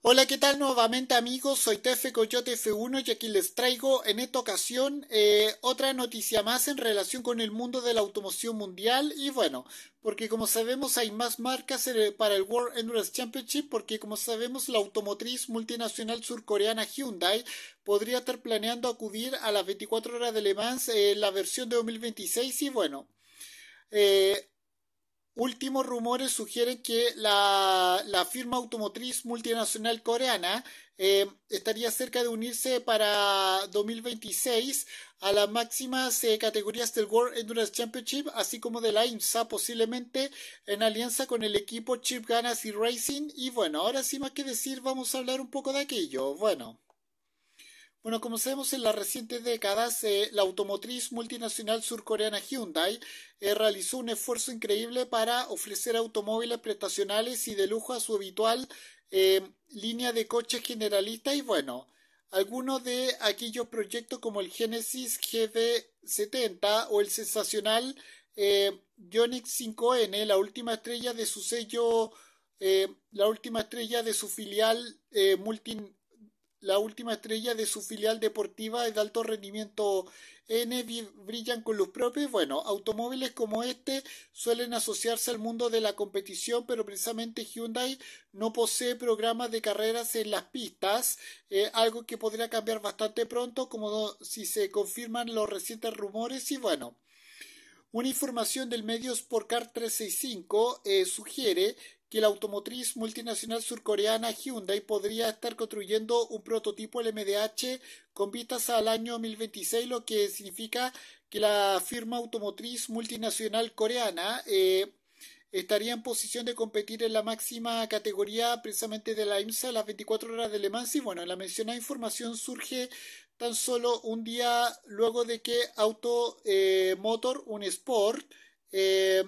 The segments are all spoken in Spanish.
Hola, ¿qué tal nuevamente amigos? Soy TF Coyote F1 y aquí les traigo en esta ocasión eh, otra noticia más en relación con el mundo de la automoción mundial y bueno, porque como sabemos hay más marcas eh, para el World Endurance Championship porque como sabemos la automotriz multinacional surcoreana Hyundai podría estar planeando acudir a las 24 horas de Le Mans en eh, la versión de 2026 y bueno. Eh, Últimos rumores sugieren que la, firma automotriz multinacional coreana eh, estaría cerca de unirse para 2026 a las máximas eh, categorías del World Endurance Championship, así como de la IMSA, posiblemente en alianza con el equipo Chip Ganassi Racing. Y bueno, ahora sí más que decir, vamos a hablar un poco de aquello. Bueno. Bueno, como sabemos, en las recientes décadas, la automotriz multinacional surcoreana Hyundai eh, realizó un esfuerzo increíble para ofrecer automóviles prestacionales y de lujo a su habitual eh, línea de coches generalista y bueno, algunos de aquellos proyectos como el Genesis gd 70 o el sensacional eh, Ioniq 5N, la última estrella de su sello, la última estrella de su filial multinacional la última estrella de su filial deportiva es de alto rendimiento N brillan con los propios, Bueno, automóviles como este suelen asociarse al mundo de la competición, pero precisamente Hyundai no posee programas de carreras en las pistas, eh, algo que podría cambiar bastante pronto, como si se confirman los recientes rumores. Y bueno, una información del medio Sportcar 365 eh, sugiere que la automotriz multinacional surcoreana Hyundai podría estar construyendo un prototipo LMDH con vistas al año 2026, lo que significa que la firma automotriz multinacional coreana eh, estaría en posición de competir en la máxima categoría precisamente de la IMSA las 24 horas de Le Mans y bueno, la mencionada información surge tan solo un día luego de que Auto eh, Motor, un Sport, eh,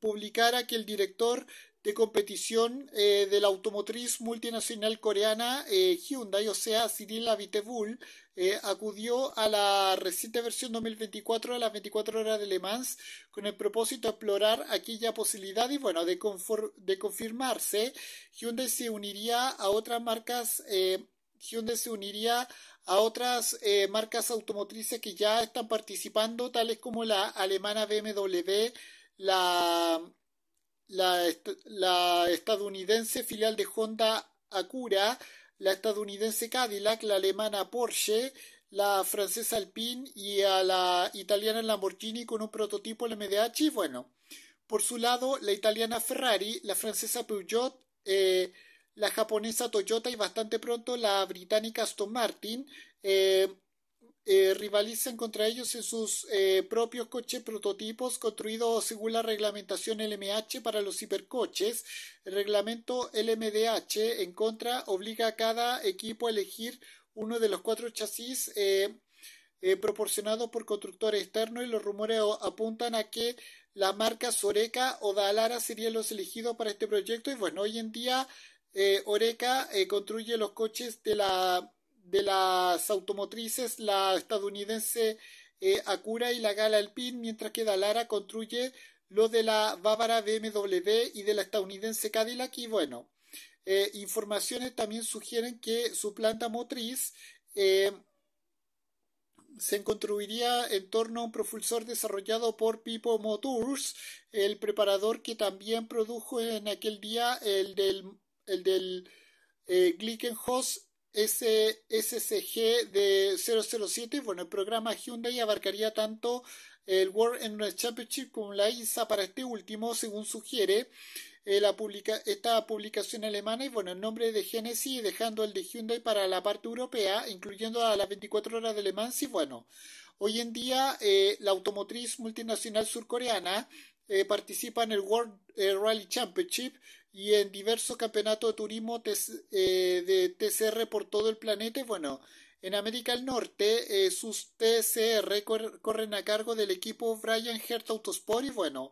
publicara que el director de competición eh, de la automotriz multinacional coreana eh, Hyundai, o sea, Cyril eh, acudió a la reciente versión 2024 de las 24 horas de Le Mans con el propósito de explorar aquella posibilidad y bueno, de, de confirmarse, Hyundai se uniría a otras marcas, Hyundai se uniría a otras marcas automotrices que ya están participando, tales como la alemana BMW, la la, estadounidense filial de Honda Acura, la estadounidense Cadillac, la alemana Porsche, la francesa Alpine y a la italiana Lamborghini con un prototipo LMDH y bueno, por su lado la italiana Ferrari, la francesa Peugeot, eh, la japonesa Toyota y bastante pronto la británica Aston Martin. Eh, eh, rivalizan contra ellos en sus eh, propios coches prototipos construidos según la reglamentación LMH para los hipercoches. El reglamento LMDH en contra obliga a cada equipo a elegir uno de los cuatro chasis eh, proporcionados por constructores externos y los rumores apuntan a que la marca Soreca o Dalara serían los elegidos para este proyecto y bueno, hoy en día Oreca construye los coches de la de las automotrices, la estadounidense eh, Acura y la Gala Alpine, mientras que Dalara construye lo de la bávara BMW y de la estadounidense Cadillac. Y bueno, eh, informaciones también sugieren que su planta motriz eh, se construiría en torno a un propulsor desarrollado por Pipo Motors, el preparador que también produjo en aquel día el del, del Glickenhaus SSG de 007, bueno, el programa Hyundai abarcaría tanto el World Endurance Championship como la ISA para este último, según sugiere eh, la esta publicación alemana y bueno, el nombre de Genesis dejando el de Hyundai para la parte europea, incluyendo a las 24 horas de Le Mans y bueno, hoy en día eh, la automotriz multinacional surcoreana eh, participa en el World eh, Rally Championship y en diversos campeonatos de turismo eh, de TCR por todo el planeta. bueno, en América del Norte, sus TCR corren a cargo del equipo Brian Hert Autosport. Y bueno,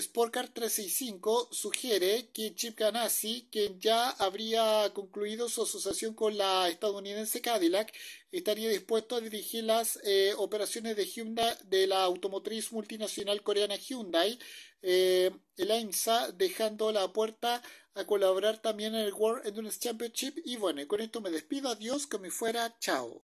Sportcard 365 sugiere que Chip Ganassi, quien ya habría concluido su asociación con la estadounidense Cadillac, estaría dispuesto a dirigir las eh, operaciones de Hyundai de la automotriz multinacional coreana Hyundai, eh, el dejando la puerta a colaborar también en el World Endurance Championship. Y bueno, con esto me despido. Adiós, que me fuera. Chao.